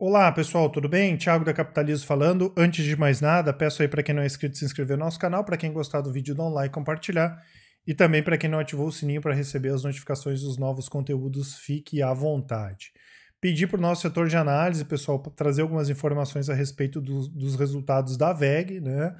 Olá pessoal, tudo bem? Thiago da Capitalizo falando. Antes de mais nada, peço aí para quem não é inscrito se inscrever no nosso canal, para quem gostar do vídeo, dar um like, compartilhar e também para quem não ativou o sininho para receber as notificações dos novos conteúdos, fique à vontade. Pedi para o nosso setor de análise, pessoal, trazer algumas informações a respeito do, dos resultados da VEG, né?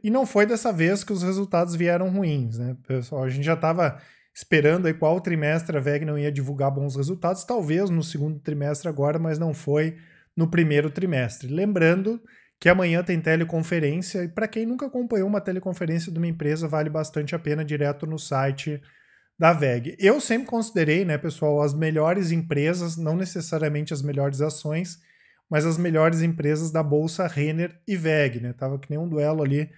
E não foi dessa vez que os resultados vieram ruins, né? Pessoal, a gente já estava esperando aí qual trimestre a VEG não ia divulgar bons resultados, talvez no segundo trimestre agora, mas não foi no primeiro trimestre. Lembrando que amanhã tem teleconferência e para quem nunca acompanhou uma teleconferência de uma empresa, vale bastante a pena direto no site da VEG. Eu sempre considerei, né, pessoal, as melhores empresas, não necessariamente as melhores ações, mas as melhores empresas da bolsa Renner e VEG, né? Tava que nem um duelo ali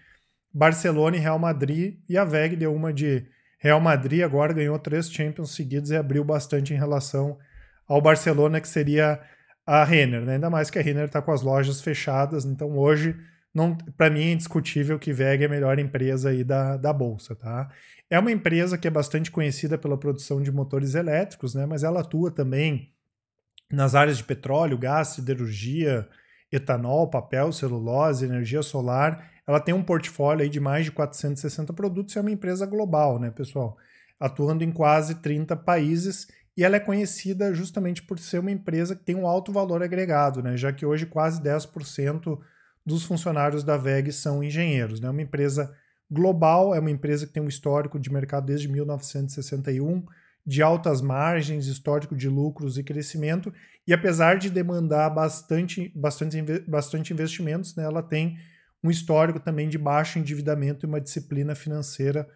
Barcelona e Real Madrid e a VEG deu uma de Real Madrid agora ganhou três Champions seguidos e abriu bastante em relação ao Barcelona, que seria a Renner, né? ainda mais que a Renner está com as lojas fechadas, então hoje para mim é indiscutível que VEG é a melhor empresa aí da, da bolsa, tá? É uma empresa que é bastante conhecida pela produção de motores elétricos, né? Mas ela atua também nas áreas de petróleo, gás, siderurgia, etanol, papel, celulose, energia solar. Ela tem um portfólio aí de mais de 460 produtos e é uma empresa global, né, pessoal? Atuando em quase 30 países e ela é conhecida justamente por ser uma empresa que tem um alto valor agregado, né? Já que hoje quase 10% dos funcionários da VEG são engenheiros, né? É uma empresa global, é uma empresa que tem um histórico de mercado desde 1961 de altas margens, histórico de lucros e crescimento, e apesar de demandar bastante, bastante, bastante investimentos, né, ela tem um histórico também de baixo endividamento e uma disciplina financeira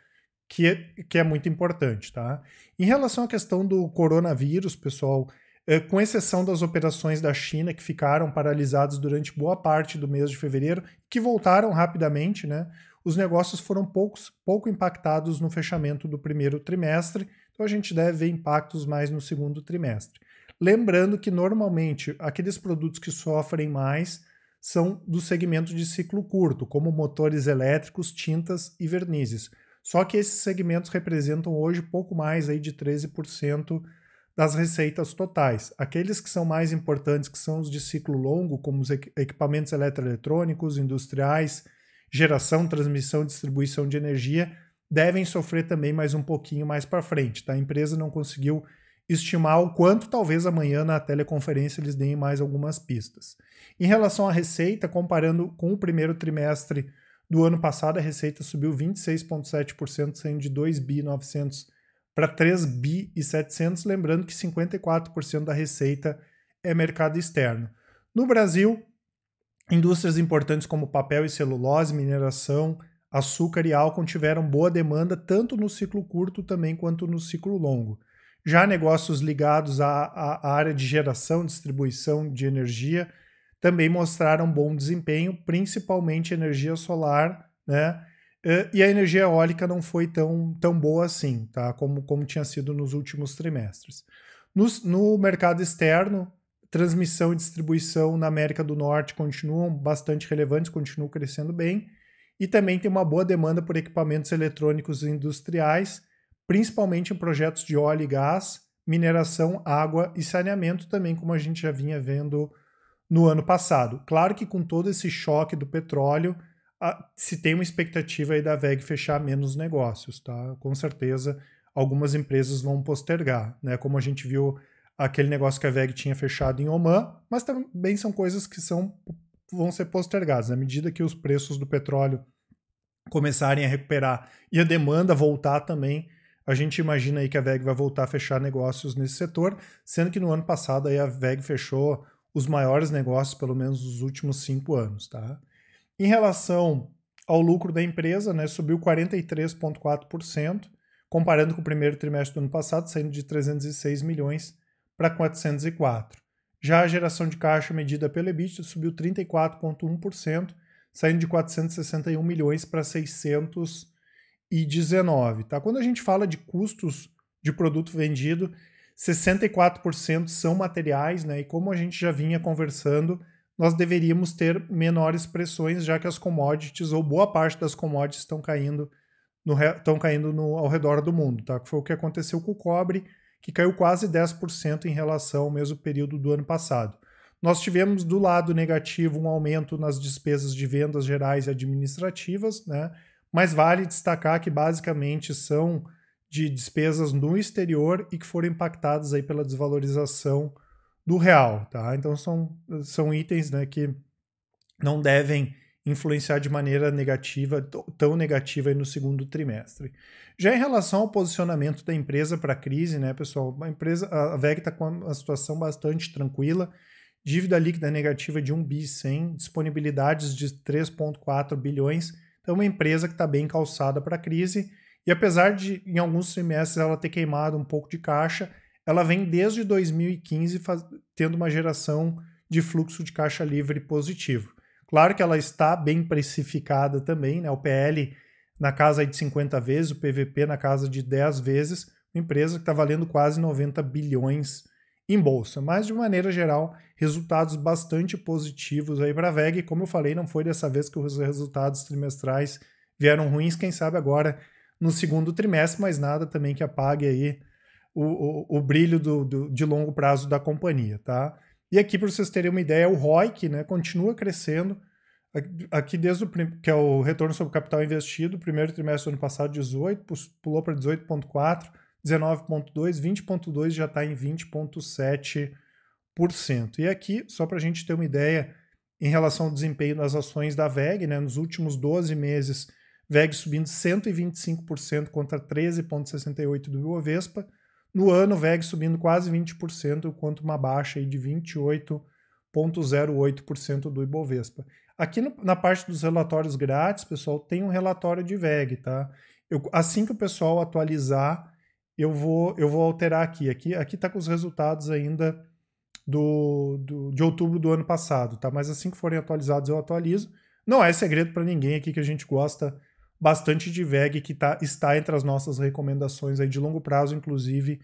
que é, que é muito importante. Tá? Em relação à questão do coronavírus, pessoal, eh, com exceção das operações da China que ficaram paralisadas durante boa parte do mês de fevereiro, que voltaram rapidamente, né? Os negócios foram poucos, pouco impactados no fechamento do primeiro trimestre, então a gente deve ver impactos mais no segundo trimestre. Lembrando que normalmente aqueles produtos que sofrem mais são do segmento de ciclo curto, como motores elétricos, tintas e vernizes. Só que esses segmentos representam hoje pouco mais aí de 13% das receitas totais. Aqueles que são mais importantes, que são os de ciclo longo, como os equipamentos eletroeletrônicos, industriais, geração, transmissão, distribuição de energia, devem sofrer também mais um pouquinho mais para frente. Tá? A empresa não conseguiu estimar o quanto talvez amanhã na teleconferência eles deem mais algumas pistas. Em relação à receita, comparando com o primeiro trimestre do ano passado, a receita subiu 26,7%, saindo de 2 bi 900 para 3 bi e 700, lembrando que 54% da receita é mercado externo. No Brasil, indústrias importantes como papel e celulose, mineração, açúcar e álcool tiveram boa demanda tanto no ciclo curto também quanto no ciclo longo. Já negócios ligados à, à área de geração e distribuição de energia também mostraram bom desempenho, principalmente energia solar, né? Eh, e a energia eólica não foi tão, tão boa assim, tá? Como, como tinha sido nos últimos trimestres. No, no mercado externo, transmissão e distribuição na América do Norte continuam bastante relevantes, continuam crescendo bem e também tem uma boa demanda por equipamentos eletrônicos industriais, principalmente em projetos de óleo e gás, mineração, água e saneamento, também como a gente já vinha vendo no ano passado. Claro que com todo esse choque do petróleo, se tem uma expectativa aí da VEG fechar menos negócios, tá? Com certeza algumas empresas vão postergar, né? Como a gente viu aquele negócio que a VEG tinha fechado em Oman, mas também são coisas que são vão ser postergados. Né? À medida que os preços do petróleo começarem a recuperar e a demanda voltar também, a gente imagina aí que a VEG vai voltar a fechar negócios nesse setor, sendo que no ano passado aí a VEG fechou os maiores negócios, pelo menos nos últimos cinco anos. Tá? Em relação ao lucro da empresa, né, subiu 43,4%, comparando com o primeiro trimestre do ano passado, saindo de 306 milhões para 404. Já a geração de caixa medida pelo EBITDA subiu 34,1%, saindo de 461 milhões para 619. Tá? Quando a gente fala de custos de produto vendido, 64% são materiais, né? E como a gente já vinha conversando, nós deveríamos ter menores pressões, já que as commodities, ou boa parte das commodities, estão caindo, no, estão caindo no, ao redor do mundo, tá? Foi o que aconteceu com o cobre, que caiu quase 10% em relação ao mesmo período do ano passado. Nós tivemos do lado negativo um aumento nas despesas de vendas gerais e administrativas, né? mas vale destacar que basicamente são de despesas no exterior e que foram impactadas aí pela desvalorização do real. Tá? Então são, são itens né, que não devem influenciar de maneira negativa, tão negativa no segundo trimestre. Já em relação ao posicionamento da empresa para a crise, né, pessoal? A empresa, a VEG está com uma situação bastante tranquila. Dívida líquida negativa de 1 bi 100, disponibilidades de 3,4 bilhões. Então, uma empresa que está bem calçada para a crise. E apesar de, em alguns trimestres, ela ter queimado um pouco de caixa, ela vem desde 2015 faz, tendo uma geração de fluxo de caixa livre positivo. Claro que ela está bem precificada também, né? O PL na casa de 50 vezes, o PVP na casa de 10 vezes, uma empresa que está valendo quase 90 bilhões em bolsa. Mas, de maneira geral, resultados bastante positivos aí para a VEG. Como eu falei, não foi dessa vez que os resultados trimestrais vieram ruins, quem sabe agora no segundo trimestre, mas nada também que apague aí o, o, o brilho do, do, de longo prazo da companhia, tá? E aqui, para vocês terem uma ideia, o ROIC né, continua crescendo. Aqui, desde o que é o retorno sobre o capital investido, primeiro trimestre do ano passado, 18, pulou para 18,4, 19,2, 20,2 já está em 20,7%. E aqui, só para a gente ter uma ideia em relação ao desempenho das ações da VEG, né, nos últimos 12 meses, VEG subindo 125% contra 13,68% do Ibovespa no ano, o VEG subindo quase 20%, quanto uma baixa de 28,08% do Ibovespa. Aqui no, na parte dos relatórios grátis, pessoal, tem um relatório de VEG, tá? Eu, assim que o pessoal atualizar, eu vou, eu vou alterar aqui. Aqui está aqui tá com os resultados ainda do, do, de outubro do ano passado, tá? Mas assim que forem atualizados, eu atualizo. Não é segredo para ninguém aqui que a gente gosta bastante de VEG que tá, está entre as nossas recomendações aí de longo prazo, inclusive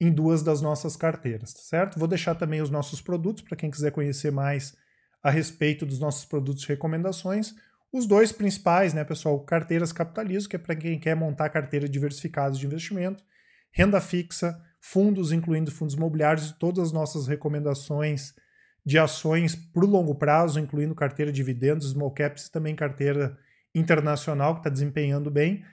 em duas das nossas carteiras, tá certo? Vou deixar também os nossos produtos para quem quiser conhecer mais a respeito dos nossos produtos e recomendações. Os dois principais, né, pessoal? Carteiras capitalismo, que é para quem quer montar carteira diversificada de investimento, renda fixa, fundos, incluindo fundos imobiliários, e todas as nossas recomendações de ações para o longo prazo, incluindo carteira de dividendos, small caps e também carteira internacional que está desempenhando bem,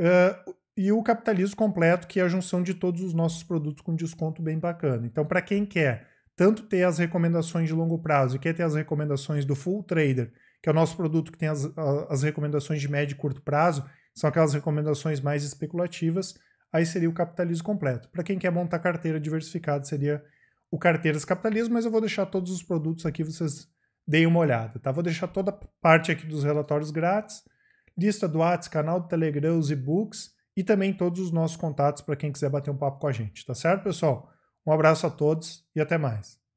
uh, e o capitalismo completo, que é a junção de todos os nossos produtos com desconto bem bacana. Então, para quem quer tanto ter as recomendações de longo prazo e quer ter as recomendações do Full Trader, que é o nosso produto que tem as, as recomendações de médio e curto prazo, são aquelas recomendações mais especulativas, aí seria o capitalismo completo. Para quem quer montar carteira diversificada, seria o Carteiras Capitalismo, mas eu vou deixar todos os produtos aqui, vocês dei uma olhada, tá? Vou deixar toda a parte aqui dos relatórios grátis, lista do WhatsApp, canal do Telegram, os e-books e também todos os nossos contatos para quem quiser bater um papo com a gente, tá certo, pessoal? Um abraço a todos e até mais.